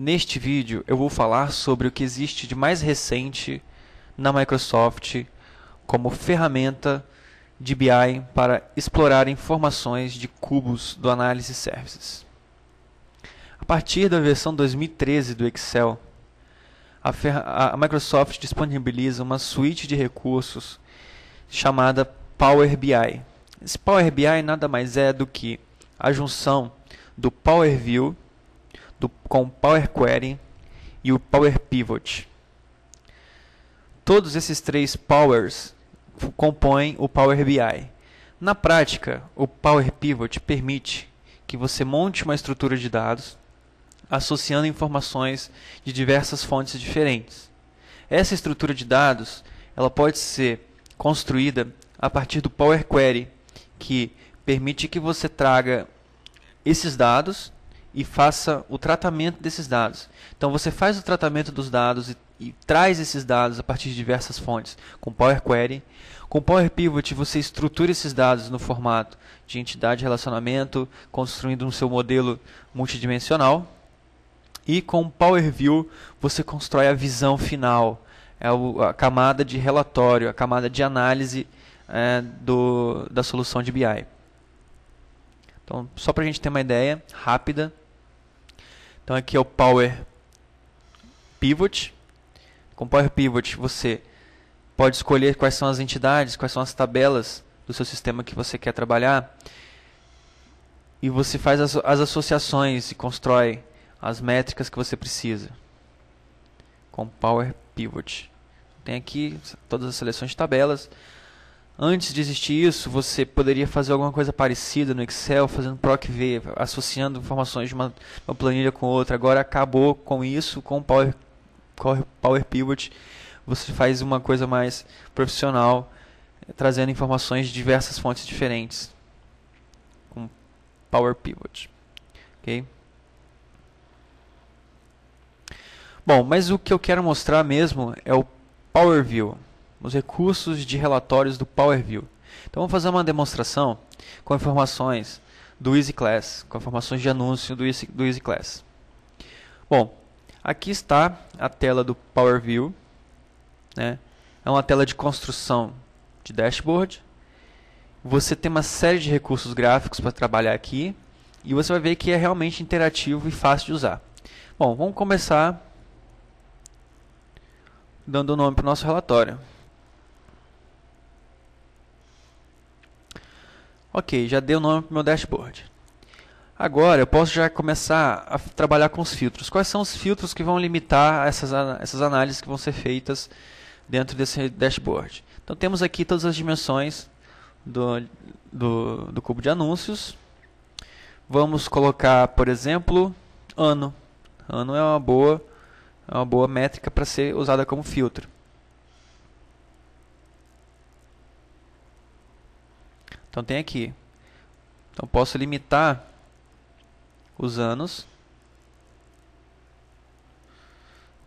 Neste vídeo eu vou falar sobre o que existe de mais recente na Microsoft como ferramenta de BI para explorar informações de cubos do Analysis Services. A partir da versão 2013 do Excel, a, a Microsoft disponibiliza uma suíte de recursos chamada Power BI. Esse Power BI nada mais é do que a junção do Power View do, com o Power Query e o Power Pivot. Todos esses três powers compõem o Power BI. Na prática, o Power Pivot permite que você monte uma estrutura de dados associando informações de diversas fontes diferentes. Essa estrutura de dados, ela pode ser construída a partir do Power Query, que permite que você traga esses dados e faça o tratamento desses dados. Então você faz o tratamento dos dados e, e, traz esses dados a partir de diversas fontes, com Power Query. Com Power Pivot você estrutura esses dados no formato de entidade de relacionamento, construindo um seu modelo multidimensional. E com Power View você constrói a visão final, é a camada de relatório, a camada de análise é, do, da solução de BI. Então, só para a gente ter uma ideia rápida, então aqui é o Power Pivot. Com Power Pivot você pode escolher quais são as entidades, quais são as tabelas do seu sistema que você quer trabalhar. E você faz as, as associações e constrói as métricas que você precisa. Com Power Pivot. Tem aqui todas as seleções de tabelas antes de existir isso, você poderia fazer alguma coisa parecida no Excel, fazendo PROC V, associando informações de uma, uma, planilha com outra. Agora acabou com isso, com o Power, Power Pivot, você faz uma coisa mais profissional, trazendo informações de diversas fontes diferentes. Com Power Pivot. Ok? Bom, mas o que eu quero mostrar mesmo é o Power View os recursos de relatórios do Power View. Então vamos fazer uma demonstração com informações do Easy Class, com informações de anúncio do Easy, do Class. Bom, aqui está a tela do Power View, né? é uma tela de construção de dashboard. Você tem uma série de recursos gráficos para trabalhar aqui e você vai ver que é realmente interativo e fácil de usar. Bom, vamos começar dando o nome para o nosso relatório. Ok, já dei o nome para o meu dashboard. Agora eu posso já começar a trabalhar com os filtros. Quais são os filtros que vão limitar essas, essas análises que vão ser feitas dentro desse dashboard? Então temos aqui todas as dimensões do, do, do cubo de anúncios. Vamos colocar, por exemplo, ano. Ano é uma boa, é uma boa métrica para ser usada como filtro. Então tem aqui. Então posso limitar os anos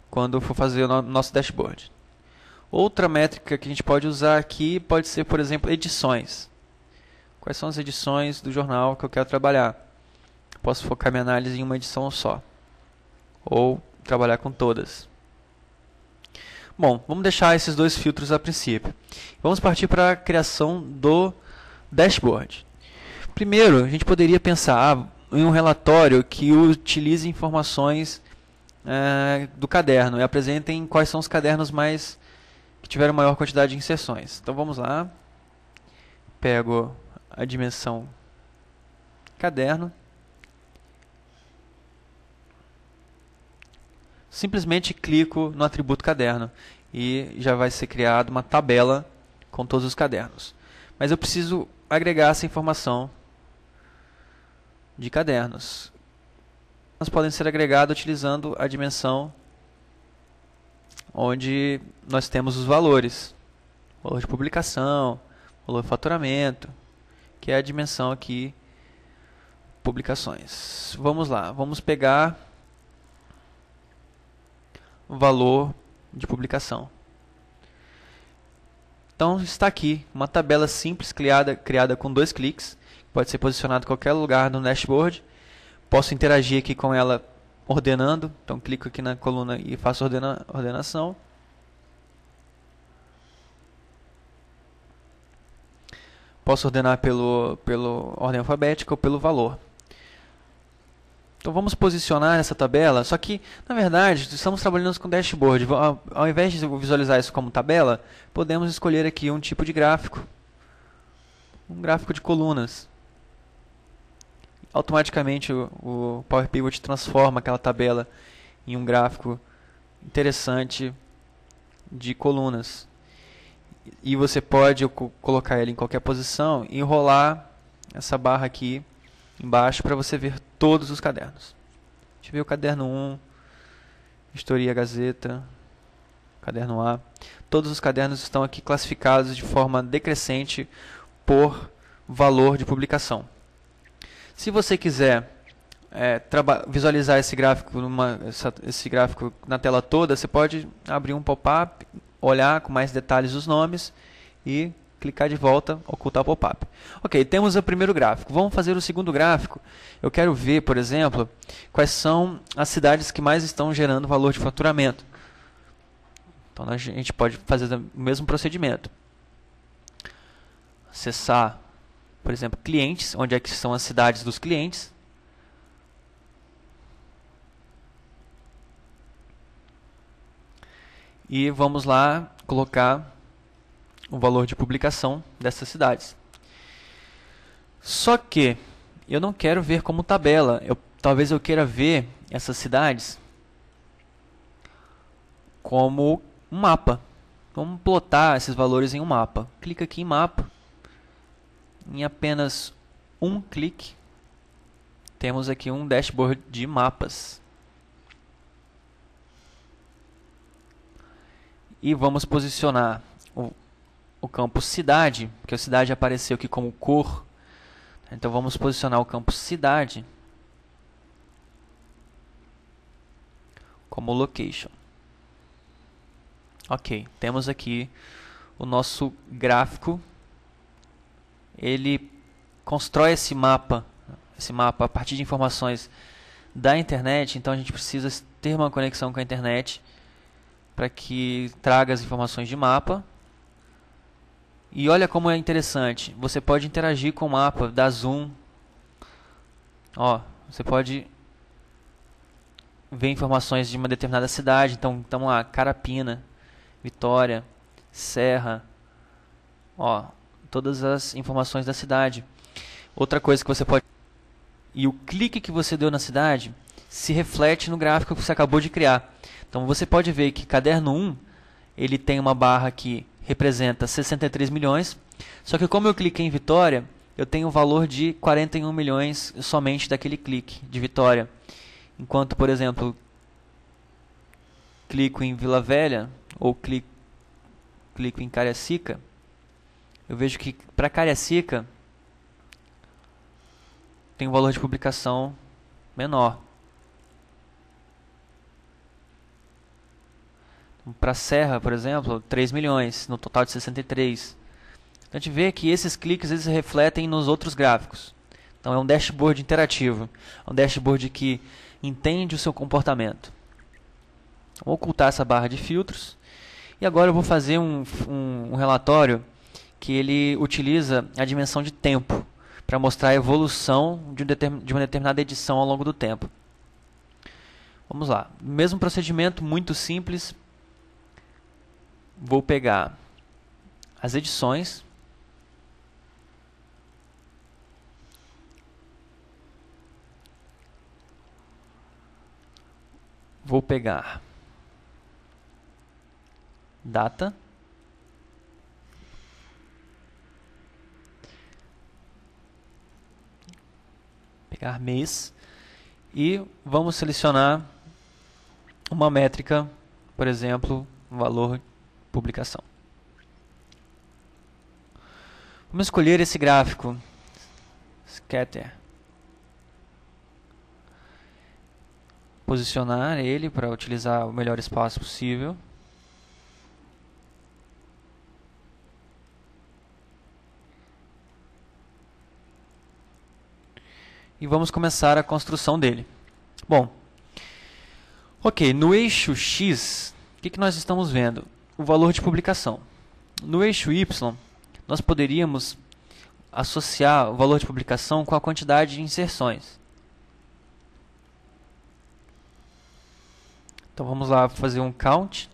quando for fazer o nosso dashboard. Outra métrica que a gente pode usar aqui pode ser, por exemplo, edições. Quais são as edições do jornal que eu quero trabalhar? Posso focar minha análise em uma edição só. Ou trabalhar com todas. Bom, vamos deixar esses dois filtros a princípio. Vamos partir para a criação do dashboard. Primeiro, a gente poderia pensar ah, em um relatório que utilize informações é, do caderno e apresentem quais são os cadernos mais que tiveram maior quantidade de inserções. Então vamos lá. Pego a dimensão caderno. Simplesmente clico no atributo caderno e já vai ser criada uma tabela com todos os cadernos. Mas eu preciso agregar essa informação de cadernos. Elas podem ser agregadas utilizando a dimensão onde nós temos os valores. Valor de publicação, valor de faturamento, que é a dimensão aqui publicações. Vamos lá, vamos pegar o valor de publicação. Então está aqui uma tabela simples criada, criada com dois cliques, pode ser posicionada em qualquer lugar no dashboard. Posso interagir aqui com ela ordenando, então clico aqui na coluna e faço ordena, ordenação. Posso ordenar pelo, pelo ordem alfabética ou pelo valor. Então vamos posicionar essa tabela, só que, na verdade, estamos trabalhando com dashboard. Ao invés de visualizar isso como tabela, podemos escolher aqui um tipo de gráfico. Um gráfico de colunas. Automaticamente o, o Power Pivot transforma aquela tabela em um gráfico interessante de colunas. E você pode colocar ele em qualquer posição e enrolar essa barra aqui embaixo para você ver todos os cadernos. A gente vê o caderno 1, Historia Gazeta, caderno A. Todos os cadernos estão aqui classificados de forma decrescente por valor de publicação. Se você quiser é, visualizar esse gráfico, numa, essa, esse gráfico na tela toda, você pode abrir um pop-up, olhar com mais detalhes os nomes e clicar de volta, ocultar o pop-up. Ok, temos o primeiro gráfico. Vamos fazer o segundo gráfico. Eu quero ver, por exemplo, quais são as cidades que mais estão gerando valor de faturamento. Então a gente pode fazer o mesmo procedimento. Acessar, por exemplo, clientes, onde é que são as cidades dos clientes. E vamos lá colocar o valor de publicação dessas cidades. Só que eu não quero ver como tabela. Eu, talvez eu queira ver essas cidades como um mapa. Vamos plotar esses valores em um mapa. Clica aqui em mapa. Em apenas um clique, temos aqui um dashboard de mapas. E vamos posicionar o o campo cidade, porque o cidade apareceu aqui como cor. Então vamos posicionar o campo cidade como location. Ok, temos aqui o nosso gráfico. Ele constrói esse mapa, esse mapa a partir de informações da internet. Então a gente precisa ter uma conexão com a internet para que traga as informações de mapa e olha como é interessante. Você pode interagir com o mapa, dar zoom. Ó, você pode ver informações de uma determinada cidade. Então, então lá, Carapina, Vitória, Serra. Ó, todas as informações da cidade. Outra coisa que você pode... E o clique que você deu na cidade se reflete no gráfico que você acabou de criar. Então, você pode ver que caderno 1, ele tem uma barra aqui representa 63 milhões. Só que como eu cliquei em Vitória, eu tenho o um valor de 41 milhões somente daquele clique de Vitória. Enquanto, por exemplo, clico em Vila Velha ou clico, clico em Cariacica, eu vejo que para Cariacica tem um valor de publicação menor. para Serra, por exemplo, 3 milhões, no total de 63. Então a gente vê que esses cliques eles refletem nos outros gráficos. Então é um dashboard interativo, é um dashboard que entende o seu comportamento. Vou ocultar essa barra de filtros e agora eu vou fazer um, um, um relatório que ele utiliza a dimensão de tempo para mostrar a evolução de, um de uma determinada edição ao longo do tempo. Vamos lá, mesmo procedimento muito simples, vou pegar as edições. Vou pegar data. Pegar mês. E vamos selecionar uma métrica, por exemplo, valor publicação. Vamos escolher esse gráfico. Scatter. Posicionar ele para utilizar o melhor espaço possível. E vamos começar a construção dele. Bom, ok, no eixo X, o que, que nós estamos vendo? o valor de publicação. No eixo Y, nós poderíamos associar o valor de publicação com a quantidade de inserções. Então vamos lá fazer um count.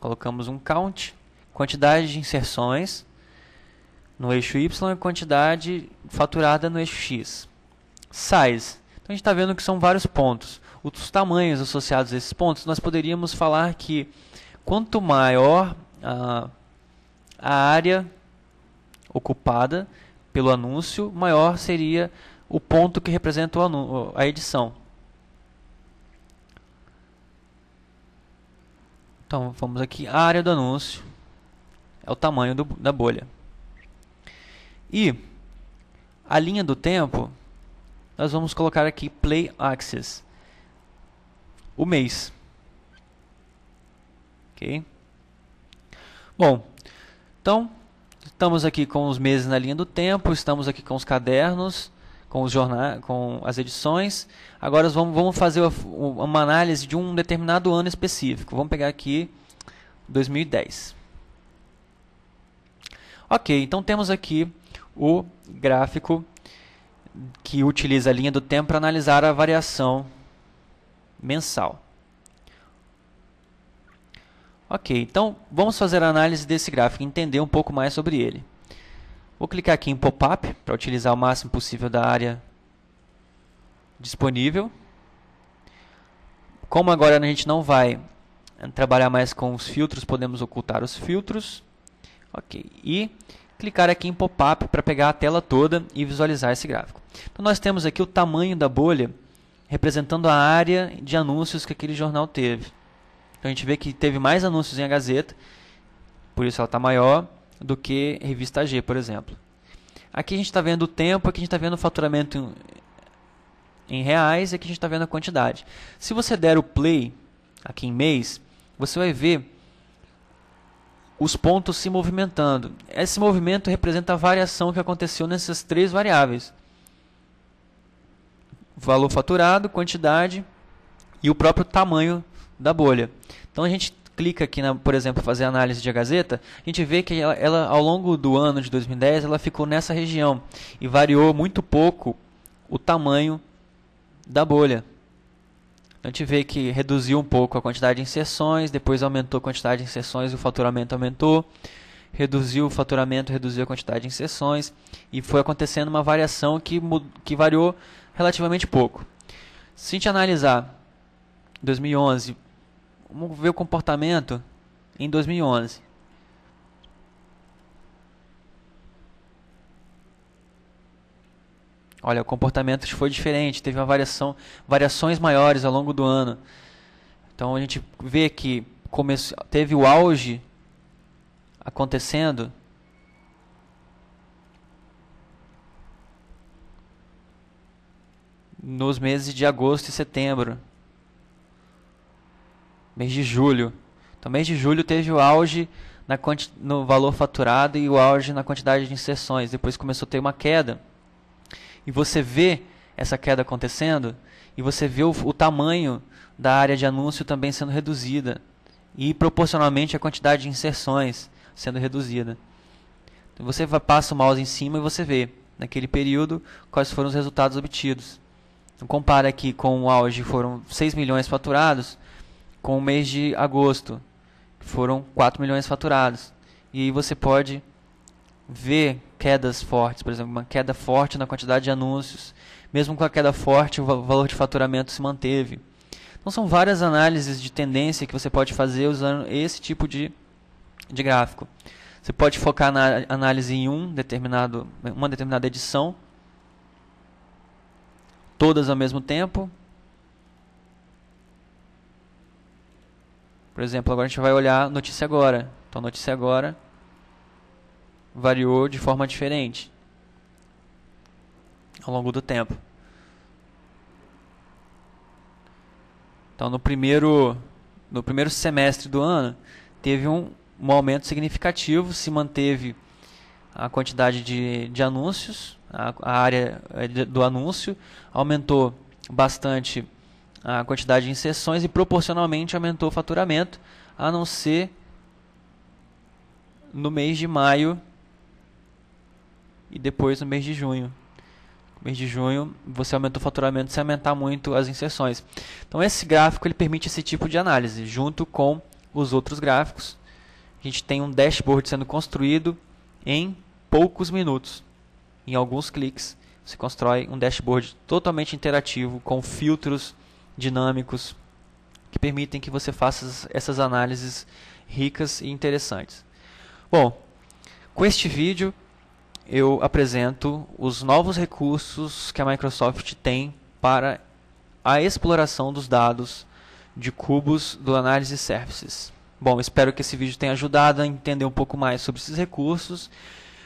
Colocamos um count, quantidade de inserções no eixo Y e quantidade faturada no eixo X. Size. Então a gente está vendo que são vários pontos os tamanhos associados a esses pontos, nós poderíamos falar que quanto maior a, ah, a área ocupada pelo anúncio, maior seria o ponto que representa a edição. Então vamos aqui, a área do anúncio é o tamanho do, da bolha. E a linha do tempo, nós vamos colocar aqui Play Axis o mês. Ok? Bom, então estamos aqui com os meses na linha do tempo, estamos aqui com os cadernos, com, os jornais, com as edições. Agora vamos, vamos fazer uma análise de um determinado ano específico. Vamos pegar aqui 2010. Ok, então temos aqui o gráfico que utiliza a linha do tempo para analisar a variação mensal. Ok, então vamos fazer a análise desse gráfico e entender um pouco mais sobre ele. Vou clicar aqui em Pop-up para utilizar o máximo possível da área disponível. Como agora a gente não vai trabalhar mais com os filtros, podemos ocultar os filtros. Ok, e clicar aqui em Pop-up para pegar a tela toda e visualizar esse gráfico. Então nós temos aqui o tamanho da bolha representando a área de anúncios que aquele jornal teve. Então a gente vê que teve mais anúncios em A Gazeta, por isso ela está maior, do que Revista G, por exemplo. Aqui a gente está vendo o tempo, aqui a gente está vendo o faturamento em, reais e aqui a gente está vendo a quantidade. Se você der o play aqui em mês, você vai ver os pontos se movimentando. Esse movimento representa a variação que aconteceu nessas três variáveis valor faturado, quantidade e o próprio tamanho da bolha. Então a gente clica aqui, na, por exemplo, fazer análise de Gazeta, a gente vê que ela, ela, ao longo do ano de 2010 ela ficou nessa região e variou muito pouco o tamanho da bolha. A gente vê que reduziu um pouco a quantidade de inserções, depois aumentou a quantidade de inserções, o faturamento aumentou, reduziu o faturamento, reduziu a quantidade de inserções e foi acontecendo uma variação que, que variou relativamente pouco. Se a gente analisar 2011, vamos ver o comportamento em 2011. Olha, o comportamento foi diferente, teve uma variação, variações maiores ao longo do ano. Então a gente vê que começou, teve o auge acontecendo nos meses de agosto e setembro. Mês de julho. Então, mês de julho teve o auge na no valor faturado e o auge na quantidade de inserções. Depois começou a ter uma queda. E você vê essa queda acontecendo e você vê o, o tamanho da área de anúncio também sendo reduzida e proporcionalmente a quantidade de inserções sendo reduzida. Então, você passa o mouse em cima e você vê, naquele período, quais foram os resultados obtidos. Então compara aqui com o auge, foram 6 milhões faturados, com o mês de agosto, foram 4 milhões faturados. E aí você pode ver quedas fortes, por exemplo, uma queda forte na quantidade de anúncios. Mesmo com a queda forte, o valor de faturamento se manteve. Então são várias análises de tendência que você pode fazer usando esse tipo de, de gráfico. Você pode focar na análise em um determinado, uma determinada edição todas ao mesmo tempo. Por exemplo, agora a gente vai olhar notícia agora. Então, notícia agora variou de forma diferente ao longo do tempo. Então, no primeiro, no primeiro semestre do ano, teve um, um aumento significativo, se manteve a quantidade de, de anúncios a, a área eh, do anúncio, aumentou bastante a quantidade de inserções e proporcionalmente aumentou o faturamento, a não ser no mês de maio e depois no mês de junho. No mês de junho você aumentou o faturamento sem aumentar muito as inserções. Então esse gráfico ele permite esse tipo de análise junto com os outros gráficos. A gente tem um dashboard sendo construído em poucos minutos em alguns cliques, você constrói um dashboard totalmente interativo com filtros dinâmicos que permitem que você faça essas análises ricas e interessantes. Bom, com este vídeo eu apresento os novos recursos que a Microsoft tem para a exploração dos dados de cubos do Analysis Services. Bom, espero que esse vídeo tenha ajudado a entender um pouco mais sobre esses recursos